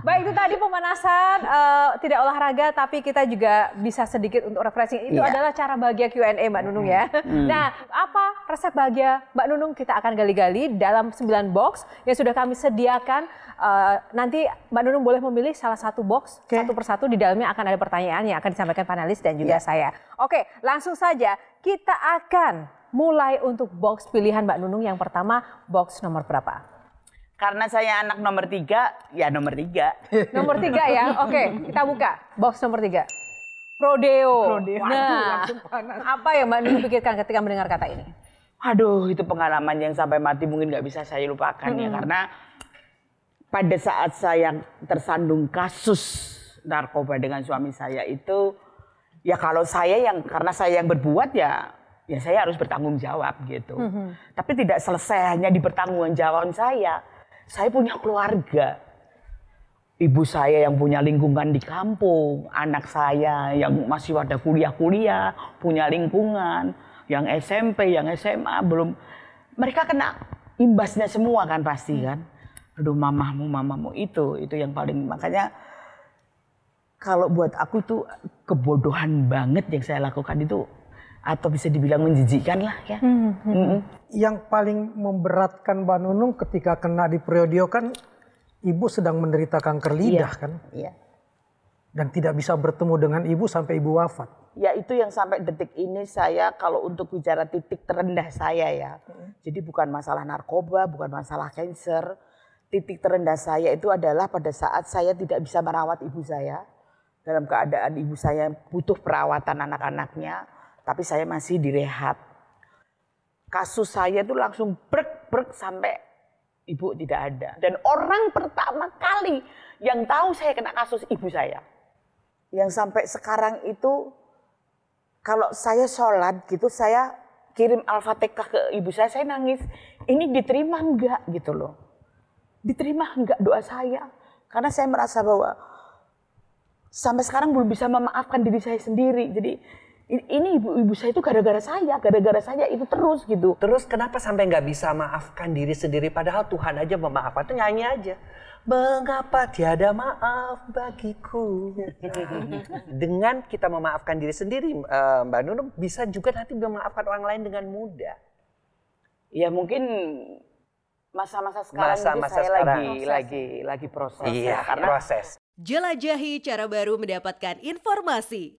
Baik itu tadi pemanasan uh, tidak olahraga tapi kita juga bisa sedikit untuk refreshing. Itu yeah. adalah cara bahagia Q&A Mbak Nunung ya. Mm. Nah, apa resep bahagia Mbak Nunung kita akan gali-gali dalam 9 box yang sudah kami sediakan. Uh, nanti Mbak Nunung boleh memilih salah satu box okay. satu persatu di dalamnya akan ada pertanyaan yang akan disampaikan panelis dan juga yeah. saya. Oke, langsung saja kita akan mulai untuk box pilihan Mbak Nunung yang pertama box nomor berapa? karena saya anak nomor tiga, ya nomor tiga. Nomor tiga ya, oke kita buka box nomor tiga. Prodeo. Prodeo. Nah, Waduh, panas. apa yang mbak Nunu pikirkan ketika mendengar kata ini? Aduh, itu pengalaman yang sampai mati mungkin nggak bisa saya lupakan ya, hmm. ya karena pada saat saya tersandung kasus narkoba dengan suami saya itu ya kalau saya yang karena saya yang berbuat ya ya saya harus bertanggung jawab gitu. Mm -hmm. Tapi tidak selesai hanya di pertanggungan jawaban saya saya punya keluarga. Ibu saya yang punya lingkungan di kampung, anak saya yang masih pada kuliah-kuliah, punya lingkungan, yang SMP, yang SMA belum mereka kena imbasnya semua kan pasti hmm. kan. Aduh mamamu, mamamu itu, itu yang paling makanya kalau buat aku itu kebodohan banget yang saya lakukan itu atau bisa dibilang menjijikan lah ya. Hmm, hmm. Hmm. Yang paling memberatkan Mbak Nunung ketika kena di periode kan ibu sedang menderita kanker lidah iya, kan. Iya. Dan tidak bisa bertemu dengan ibu sampai ibu wafat. Ya itu yang sampai detik ini saya kalau untuk bicara titik terendah saya ya. Hmm. Jadi bukan masalah narkoba, bukan masalah cancer. Titik terendah saya itu adalah pada saat saya tidak bisa merawat ibu saya. Dalam keadaan ibu saya butuh perawatan anak-anaknya tapi saya masih direhab. Kasus saya itu langsung brek-brek sampai ibu tidak ada. Dan orang pertama kali yang tahu saya kena kasus ibu saya. Yang sampai sekarang itu kalau saya sholat gitu saya kirim al-fatihah ke ibu saya, saya nangis. Ini diterima enggak gitu loh. Diterima enggak doa saya. Karena saya merasa bahwa sampai sekarang belum bisa memaafkan diri saya sendiri. Jadi ini ibu-ibu saya itu gara-gara saya, gara-gara saya itu terus gitu. Terus kenapa sampai nggak bisa maafkan diri sendiri padahal Tuhan aja memaafkan, itu nyanyi aja. Mengapa tiada maaf bagiku? dengan kita memaafkan diri sendiri, eh, Mbak Nunung bisa juga nanti memaafkan orang lain dengan mudah. Ya mungkin masa-masa sekarang masa -masa saya sekarang. lagi proses. lagi lagi proses ya, iya, ya, karena proses. Jelajahi cara baru mendapatkan informasi.